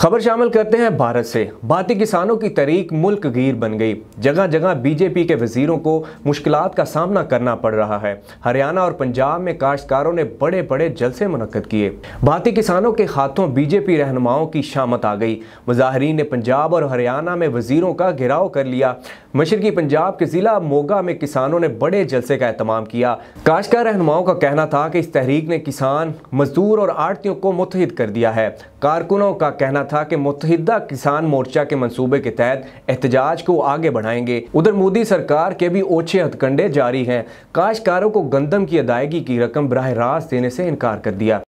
खबर शामिल करते हैं भारत से भारतीय किसानों की तरीक मुल्क गिर बन गई जगह जगह बीजेपी के वजीरों को मुश्किल का सामना करना पड़ रहा है हरियाणा और पंजाब में काश्तकारों ने बड़े बड़े जलसे मुनद किए भारतीय किसानों के हाथों बीजेपी रहनुमाओं की शामत आ गई मुजाहरीन ने पंजाब और हरियाणा में वजीरों का घिराव कर लिया मशरकी पंजाब के ज़िला मोगा में किसानों ने बड़े जलसे का अहतमाम किया काश्तकार रहनुमाओं का कहना था कि इस तहरीक ने किसान मजदूर और आड़तियों को मुतहद कर दिया है कारकुनों का कहना था कि मुतहदा किसान मोर्चा के मंसूबे के तहत एहतजाज को आगे बढ़ाएंगे उधर मोदी सरकार के भी ओछे हथकंडे जारी हैं काश्तकारों को गंदम की अदायगी की रकम बरह रास्त देने से इनकार कर दिया